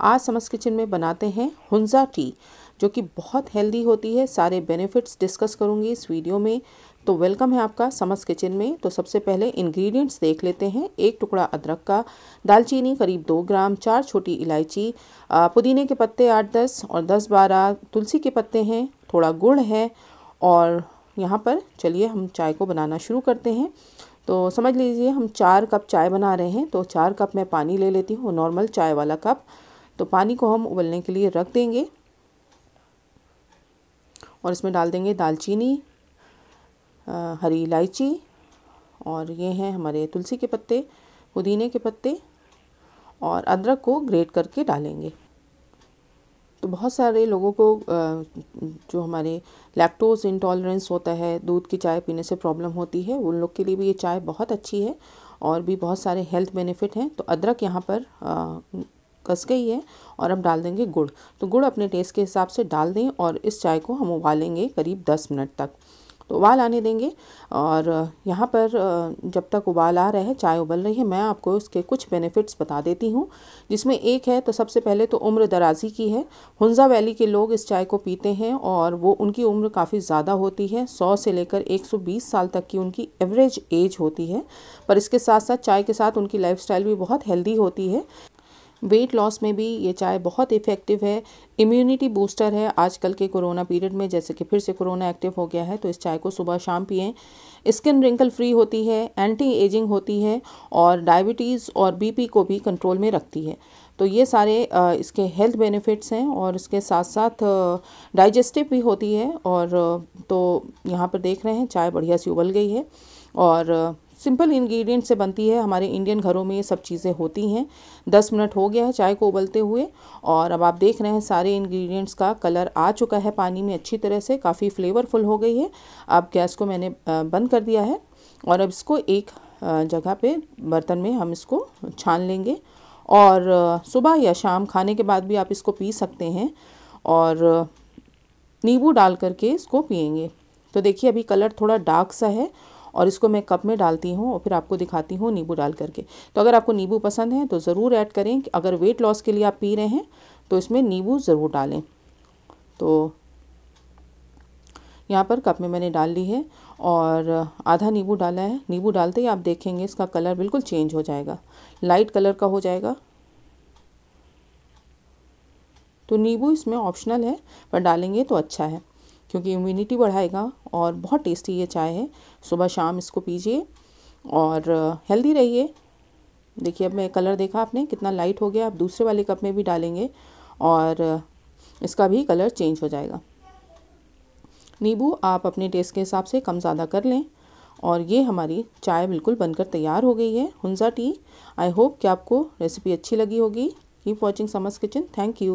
आज समझ किचन में बनाते हैं हुंजा टी जो कि बहुत हेल्दी होती है सारे बेनिफिट्स डिस्कस करूँगी इस वीडियो में तो वेलकम है आपका समस किचन में तो सबसे पहले इंग्रेडिएंट्स देख लेते हैं एक टुकड़ा अदरक का दालचीनी करीब दो ग्राम चार छोटी इलायची पुदीने के पत्ते आठ दस और दस बारह तुलसी के पत्ते हैं थोड़ा गुड़ है और यहाँ पर चलिए हम चाय को बनाना शुरू करते हैं तो समझ लीजिए हम चार कप चाय बना रहे हैं तो चार कप मैं पानी ले लेती हूँ नॉर्मल चाय वाला कप तो पानी को हम उबलने के लिए रख देंगे और इसमें डाल देंगे दालचीनी हरी इलायची और ये हैं हमारे तुलसी के पत्ते पुदीने के पत्ते और अदरक को ग्रेट करके डालेंगे तो बहुत सारे लोगों को जो हमारे लैक्टोज इंटॉलरेंस होता है दूध की चाय पीने से प्रॉब्लम होती है उन लोग के लिए भी ये चाय बहुत अच्छी है और भी बहुत सारे हेल्थ बेनिफिट हैं तो अदरक यहाँ पर कस गई है और अब डाल देंगे गुड़ तो गुड़ अपने टेस्ट के हिसाब से डाल दें और इस चाय को हम उबालेंगे करीब दस मिनट तक तो उबाल आने देंगे और यहाँ पर जब तक उबाल आ रहा है चाय उबल रही है मैं आपको इसके कुछ बेनिफिट्स बता देती हूँ जिसमें एक है तो सबसे पहले तो उम्र दराजी की है हुंजा वैली के लोग इस चाय को पीते हैं और वो उनकी उम्र काफ़ी ज़्यादा होती है 100 से लेकर 120 साल तक की उनकी एवरेज एज होती है पर इसके साथ साथ चाय के साथ उनकी लाइफ भी बहुत हेल्दी होती है वेट लॉस में भी ये चाय बहुत इफ़ेक्टिव है इम्यूनिटी बूस्टर है आजकल के कोरोना पीरियड में जैसे कि फिर से कोरोना एक्टिव हो गया है तो इस चाय को सुबह शाम पिएं स्किन रिंकल फ्री होती है एंटी एजिंग होती है और डायबिटीज़ और बीपी को भी कंट्रोल में रखती है तो ये सारे इसके हेल्थ बेनिफिट्स हैं और इसके साथ साथ डाइजेस्टिव भी होती है और तो यहाँ पर देख रहे हैं चाय बढ़िया सी उबल गई है और सिंपल इंग्रेडिएंट से बनती है हमारे इंडियन घरों में ये सब चीज़ें होती हैं दस मिनट हो गया है चाय को उबलते हुए और अब आप देख रहे हैं सारे इंग्रेडिएंट्स का कलर आ चुका है पानी में अच्छी तरह से काफ़ी फ्लेवरफुल हो गई है अब गैस को मैंने बंद कर दिया है और अब इसको एक जगह पे बर्तन में हम इसको छान लेंगे और सुबह या शाम खाने के बाद भी आप इसको पी सकते हैं और नींबू डाल करके इसको पियेंगे तो देखिए अभी कलर थोड़ा डार्क सा है और इसको मैं कप में डालती हूँ और फिर आपको दिखाती हूँ नींबू डाल करके तो अगर आपको नींबू पसंद है तो ज़रूर ऐड करें अगर वेट लॉस के लिए आप पी रहे हैं तो इसमें नींबू ज़रूर डालें तो यहाँ पर कप में मैंने डाल ली है और आधा नींबू डाला है नींबू डालते ही आप देखेंगे इसका कलर बिल्कुल चेंज हो जाएगा लाइट कलर का हो जाएगा तो नींबू इसमें ऑप्शनल है पर डालेंगे तो अच्छा है क्योंकि इम्यूनिटी बढ़ाएगा और बहुत टेस्टी ये चाय है सुबह शाम इसको पीजिए और हेल्दी रहिए देखिए अब मैं कलर देखा आपने कितना लाइट हो गया आप दूसरे वाले कप में भी डालेंगे और इसका भी कलर चेंज हो जाएगा नींबू आप अपने टेस्ट के हिसाब से कम ज़्यादा कर लें और ये हमारी चाय बिल्कुल बनकर तैयार हो गई है हुंजा टी आई होप कि आपको रेसिपी अच्छी लगी होगी keep watching Summer's kitchen thank you